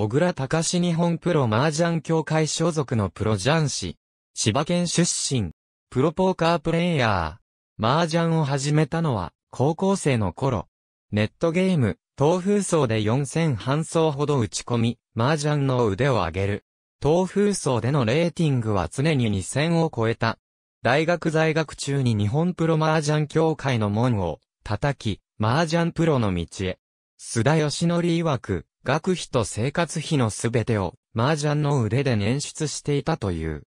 小倉隆日本プロ麻雀協会所属のプロ雀士。千葉県出身。プロポーカープレイヤー。麻雀を始めたのは、高校生の頃。ネットゲーム、東風層で4000半層ほど打ち込み、麻雀の腕を上げる。東風層でのレーティングは常に2000を超えた。大学在学中に日本プロ麻雀協会の門を叩き、麻雀プロの道へ。須田義則曰く、学費と生活費のすべてを麻雀の腕で捻出していたという。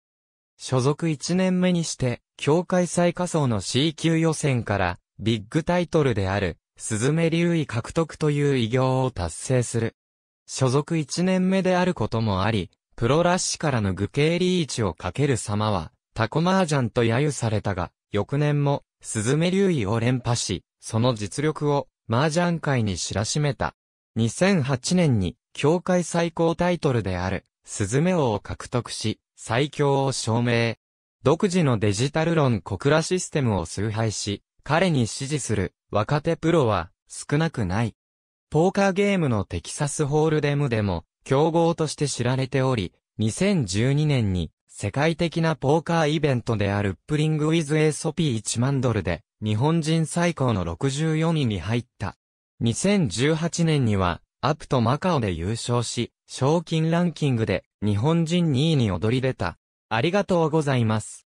所属1年目にして、協会最下層の C 級予選から、ビッグタイトルである、スズメ竜位獲得という偉業を達成する。所属1年目であることもあり、プロラッシュからの具形リーチをかける様は、タコマージャンと揶揄されたが、翌年も、スズメ竜位を連覇し、その実力を、麻雀界に知らしめた。2008年に、協会最高タイトルである、スズメ王を獲得し、最強を証明。独自のデジタル論小倉システムを崇拝し、彼に支持する若手プロは少なくない。ポーカーゲームのテキサスホールデムでも競合として知られており、2012年に世界的なポーカーイベントであるプリングウィズエーソピー1万ドルで日本人最高の64位に入った。2018年には、アプとマカオで優勝し、賞金ランキングで日本人2位に躍り出た。ありがとうございます。